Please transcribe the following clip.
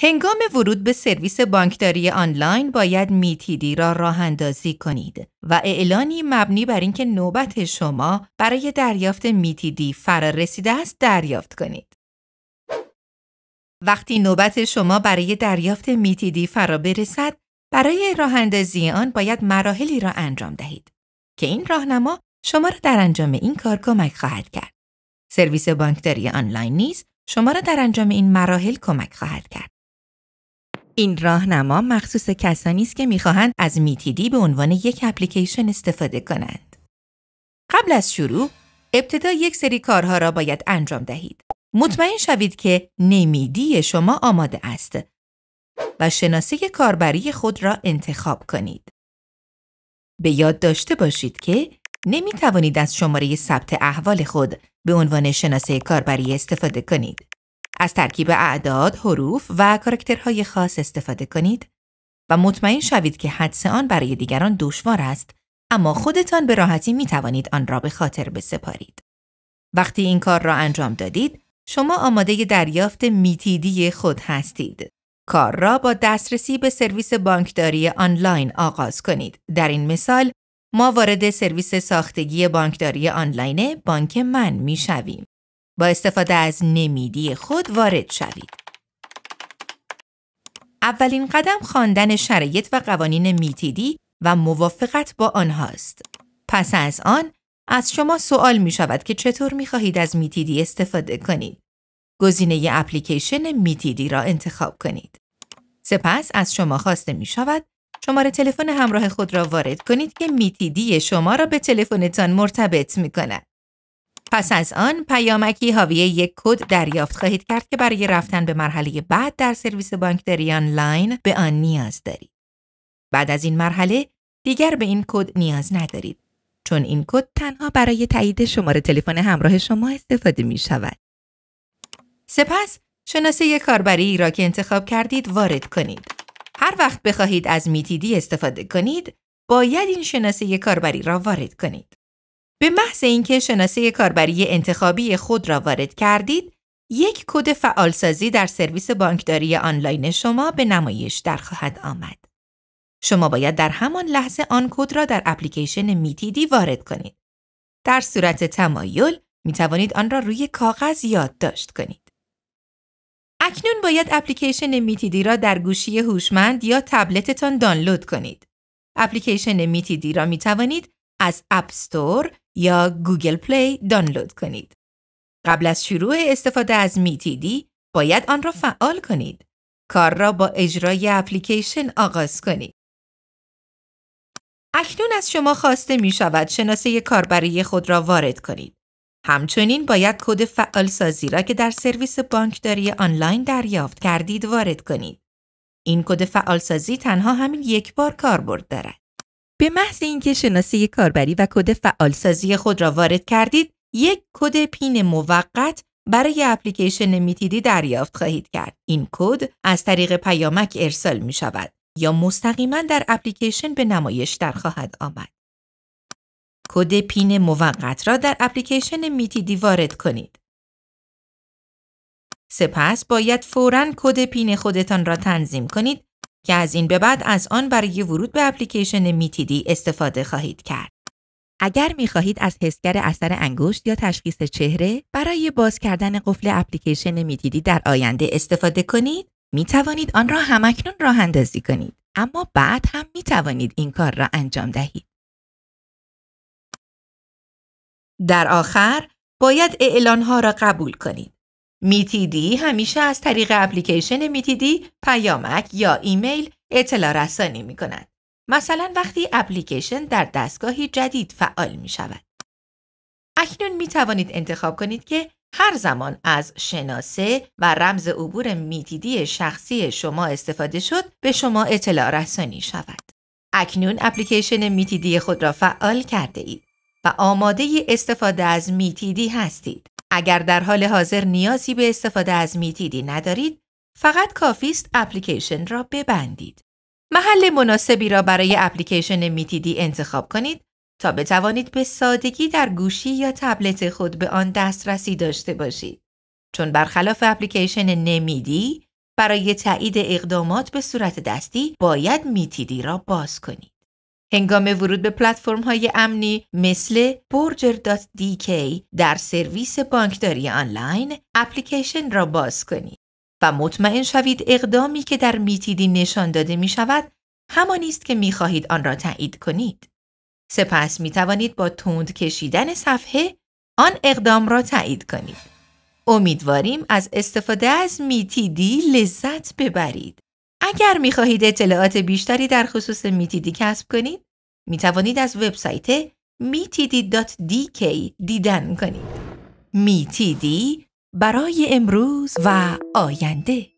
هنگام ورود به سرویس بانکداری آنلاین باید میتیدی را راه اندازی کنید و اعلانی مبنی بر اینکه نوبت شما برای دریافت میتیدی فرا رسیده است دریافت کنید. وقتی نوبت شما برای دریافت میتیدی فرا برسد، برای راه اندازی آن باید مراحلی را انجام دهید که این راهنما شما را در انجام این کار کمک خواهد کرد. سرویس بانکداری آنلاین نیز شما را در انجام این مراحل کمک خواهد کرد. این راهنما مخصوص کسانی است که میخواهند از میتیدی به عنوان یک اپلیکیشن استفاده کنند. قبل از شروع، ابتدا یک سری کارها را باید انجام دهید. مطمئن شوید که نمیدی شما آماده است و شناسه کاربری خود را انتخاب کنید. به یاد داشته باشید که نمی توانید از شماره ثبت احوال خود به عنوان شناسه کاربری استفاده کنید. از ترکیب اعداد، حروف و کارکترهای خاص استفاده کنید و مطمئن شوید که حدس آن برای دیگران دشوار است اما خودتان به راحتی می توانید آن را به خاطر بسپارید. وقتی این کار را انجام دادید، شما آماده دریافت میتیدی خود هستید. کار را با دسترسی به سرویس بانکداری آنلاین آغاز کنید. در این مثال، ما وارد سرویس ساختگی بانکداری آنلاین بانک من می شویم. با استفاده از نمیدی خود وارد شوید. اولین قدم خواندن شرایط و قوانین میتیدی و موافقت با آنهاست. پس از آن از شما سوال می شود که چطور می خواهید از میتیدی استفاده کنید. گزینه اپلیکیشن میتیدی را انتخاب کنید. سپس از شما خواسته می شود شماره تلفن همراه خود را وارد کنید که میتیدی شما را به تلفنتان مرتبط می کند. پس از آن پیامکی حاوی یک کد دریافت خواهید کرد که برای رفتن به مرحله بعد در سرویس بانکداری آنلاین به آن نیاز دارید. بعد از این مرحله دیگر به این کد نیاز ندارید چون این کد تنها برای تایید شماره تلفن همراه شما استفاده می شود. سپس شناسه کاربری را که انتخاب کردید وارد کنید. هر وقت بخواهید از میتیدی استفاده کنید، باید این شناسه کاربری را وارد کنید. به محض اینکه شناسه کاربری انتخابی خود را وارد کردید، یک کد فعالسازی در سرویس بانکداری آنلاین شما به نمایش در خواهد آمد. شما باید در همان لحظه آن کد را در اپلیکیشن میتیدی وارد کنید. در صورت تمایل می توانید آن را روی کاغذ یادداشت کنید. اکنون باید اپلیکیشن میتیدی را در گوشی هوشمند یا تبلتتان دانلود کنید. اپلیکیشن میتیدی را می توانید از اپستور یا گوگل پلی دانلود کنید. قبل از شروع استفاده از میتیدی باید آن را فعال کنید. کار را با اجرای اپلیکیشن آغاز کنید. اکنون از شما خواسته می شود شناسه کاربری خود را وارد کنید. همچنین باید کد فعال سازی را که در سرویس بانکداری آنلاین دریافت کردید وارد کنید. این کد فعال سازی تنها همین یک بار کاربرد دارد. به محض اینکه شناسی کاربری و کد فعالسازی خود را وارد کردید، یک کد پین موقت برای اپلیکیشن میتیدی دریافت خواهید کرد. این کد از طریق پیامک ارسال می شود یا مستقیما در اپلیکیشن به نمایش در خواهد آمد. کد پین موقت را در اپلیکیشن میتیدی وارد کنید. سپس باید فوراً کد پین خودتان را تنظیم کنید که از این به بعد از آن برای ورود به اپلیکیشن میتیدی استفاده خواهید کرد. اگر می خواهید از حسگر اثر انگشت یا تشخیص چهره برای باز کردن قفل اپلیکیشن میتیدی در آینده استفاده کنید، می توانید آن را همکنون راه اندازی کنید. اما بعد هم می توانید این کار را انجام دهید. در آخر، باید اعلان ها را قبول کنید. میتیدی همیشه از طریق اپلیکیشن میتیدی پیامک یا ایمیل اطلاع رسانی می کند. مثلا وقتی اپلیکیشن در دستگاهی جدید فعال می شود. اکنون می توانید انتخاب کنید که هر زمان از شناسه و رمز عبور میتیدی شخصی شما استفاده شد به شما اطلاع رسانی شود. اکنون اپلیکیشن میتیدی خود را فعال کرده اید و آماده استفاده از میتیدی هستید. اگر در حال حاضر نیازی به استفاده از میتیدی ندارید، فقط کافیست اپلیکیشن را ببندید. محل مناسبی را برای اپلیکیشن میتیدی انتخاب کنید تا بتوانید به سادگی در گوشی یا تبلت خود به آن دسترسی داشته باشید. چون برخلاف اپلیکیشن نمیدی، برای تایید اقدامات به صورت دستی باید میتیدی را باز کنید. هنگام ورود به پلتفرم های امنی مثل برجر در سرویس بانکداری آنلاین اپلیکیشن را باز کنید و مطمئن شوید اقدامی که در میتیدی نشان داده می شود همانی است که می خواهید آن را تایید کنید. سپس می توانید با تند کشیدن صفحه آن اقدام را تایید کنید. امیدواریم از استفاده از میتیدی لذت ببرید. اگر میخواهید اطلاعات بیشتری در خصوص میتیدی کسب کنید می توانید از وبسایت میتیدی.dk دیدن کنید میتیدی برای امروز و آینده